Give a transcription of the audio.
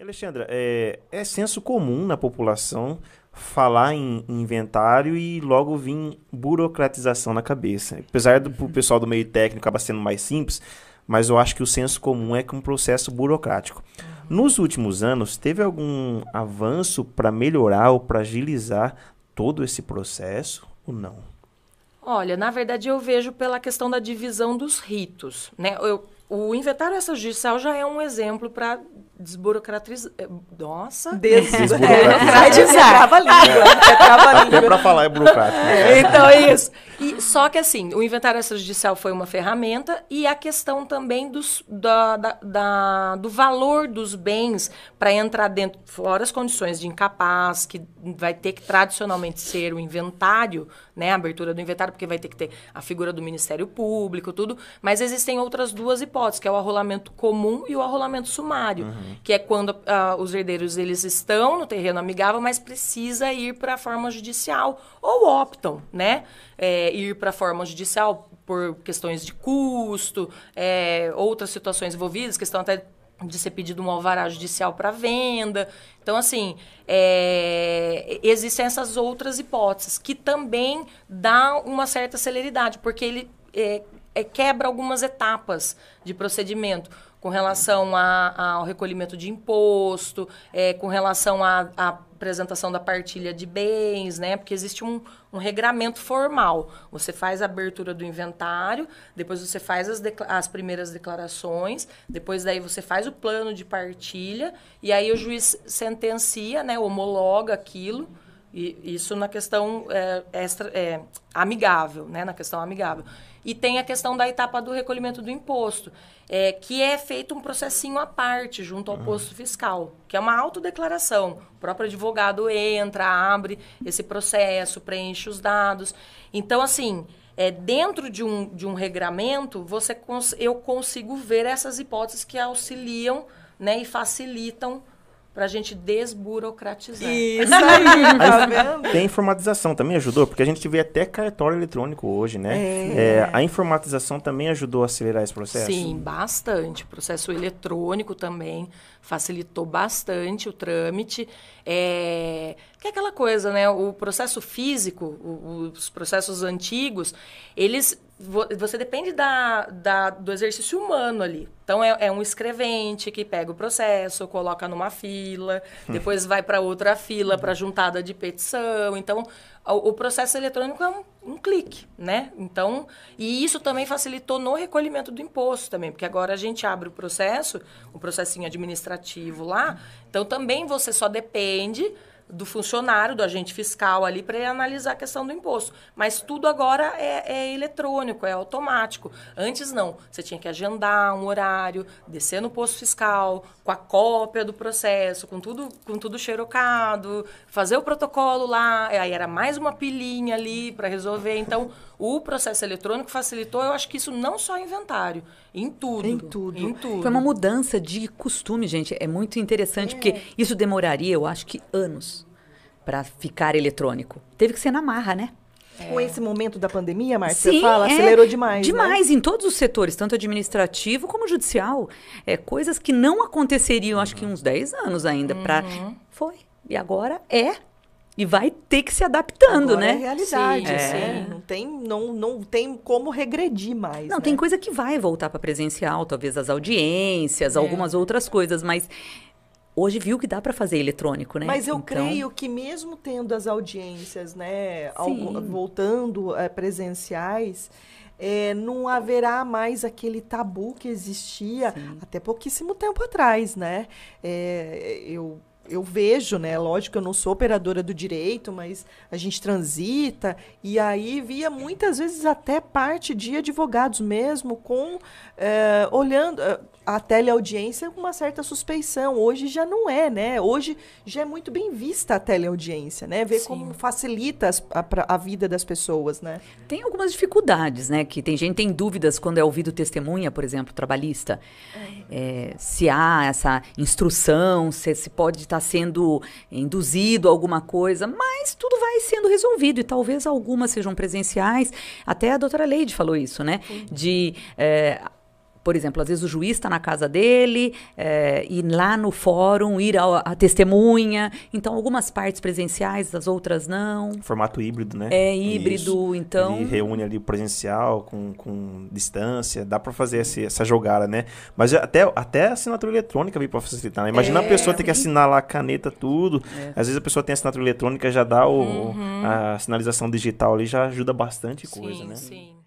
Alexandra, é, é senso comum na população falar em inventário e logo vir burocratização na cabeça. Apesar do uhum. pessoal do meio técnico acabar sendo mais simples, mas eu acho que o senso comum é que um processo burocrático. Uhum. Nos últimos anos, teve algum avanço para melhorar ou para agilizar todo esse processo ou não? Olha, na verdade eu vejo pela questão da divisão dos ritos, né? Eu o inventário extrajudicial já é um exemplo para desburocratizar. Eh, nossa! Desburocratizar. É, é, é, é, é, é, é, é para falar, é burocrático. Né? Então é isso. E, só que assim, o inventário extrajudicial foi uma ferramenta e a questão também dos, da, da, da do valor dos bens para entrar dentro, fora as condições de incapaz, que vai ter que tradicionalmente ser o inventário, né? A abertura do inventário, porque vai ter que ter a figura do Ministério Público, tudo. Mas existem outras duas hipóteses, que é o arrolamento comum e o arrolamento sumário, uhum. que é quando uh, os herdeiros eles estão no terreno amigável, mas precisa ir para a forma judicial ou optam, né? É, é, ir para a forma judicial por questões de custo, é, outras situações envolvidas, questão até de ser pedido um alvará judicial para venda. Então, assim, é, existem essas outras hipóteses que também dá uma certa celeridade, porque ele é, é, quebra algumas etapas de procedimento com relação a, a, ao recolhimento de imposto, é, com relação à apresentação da partilha de bens, né? Porque existe um, um regramento formal. Você faz a abertura do inventário, depois você faz as, as primeiras declarações, depois daí você faz o plano de partilha, e aí o juiz sentencia, né? Homologa aquilo e isso na questão é, extra, é, amigável, né? na questão amigável. E tem a questão da etapa do recolhimento do imposto, é, que é feito um processinho à parte junto ao uhum. posto fiscal, que é uma autodeclaração. O próprio advogado entra, abre esse processo, preenche os dados. Então, assim, é, dentro de um, de um regramento, você cons eu consigo ver essas hipóteses que auxiliam né, e facilitam para a gente desburocratizar. Isso aí, tá vendo? Tem informatização também ajudou, porque a gente vê até cartório eletrônico hoje, né? É. É, a informatização também ajudou a acelerar esse processo? Sim, bastante. O processo eletrônico também facilitou bastante o trâmite. É, que é aquela coisa, né? O processo físico, o, os processos antigos, eles você depende da, da, do exercício humano ali. Então, é, é, um escrevente que pega o processo, coloca numa fila, hum. depois vai para outra fila para juntada de petição. Então, o, o processo eletrônico é um, um, clique, né? Então, e isso também facilitou no recolhimento do imposto também, porque agora a gente abre o processo, o processinho administrativo lá. Então, também você só depende do funcionário, do agente fiscal ali, para ele analisar a questão do imposto. Mas tudo agora é, é, eletrônico, é automático. Antes não. Você tinha que agendar um horário, descer no posto fiscal, com a cópia do processo, com tudo, com tudo xerocado, fazer o protocolo lá, aí era mais uma pilinha ali para resolver. Então, o processo eletrônico facilitou, eu acho que isso não só inventário, em tudo. Em tudo. Em tudo. Foi uma mudança de costume, gente. É muito interessante, é. porque isso demoraria, eu acho que anos, para ficar eletrônico. Teve que ser na marra, né? É. Com esse momento da pandemia, marcia Sim, você fala, é, acelerou demais. Né? Demais, né? em todos os setores, tanto administrativo como judicial. É, coisas que não aconteceriam, uhum. acho que uns 10 anos ainda, uhum. para. Foi. E agora é e vai ter que se adaptando, Agora né? É realidade, sim, é. Sim. Não, tem, não, não tem como regredir mais. Não, né? tem coisa que vai voltar para presencial, talvez as audiências, é. algumas outras coisas, mas hoje viu que dá para fazer eletrônico, né? Mas eu então... creio que mesmo tendo as audiências, né, voltando é, presenciais, é, não haverá mais aquele tabu que existia Sim. até pouquíssimo tempo atrás, né? É, eu eu vejo, né? Lógico que eu não sou operadora do direito, mas a gente transita e aí via muitas vezes até parte de advogados mesmo com é, olhando eh, a teleaudiência com uma certa suspeição. Hoje já não é, né? Hoje já é muito bem vista a teleaudiência, né? Ver como facilita as, a, a, vida das pessoas, né? Tem algumas dificuldades, né? Que tem gente tem dúvidas quando é ouvido testemunha, por exemplo, trabalhista. É, eh, se há essa instrução, se, se pode estar tá está sendo induzido a alguma coisa, mas tudo vai sendo resolvido e talvez algumas sejam presenciais. Até a doutora Leide falou isso, né? Sim. De. É, por exemplo, às vezes o juiz está na casa dele, é, ir lá no fórum, ir à testemunha. Então, algumas partes presenciais, as outras não. Formato híbrido, né? É híbrido, Isso. então. Ele reúne ali o presencial com, com distância, dá para fazer esse, essa jogada, né? Mas até, até a assinatura eletrônica vem para facilitar, né? Imagina é... a pessoa ter que assinar lá a caneta, tudo. É. Às vezes a pessoa tem assinatura eletrônica, já dá o, uhum. a sinalização digital ali, já ajuda bastante sim, coisa, né? Sim, sim.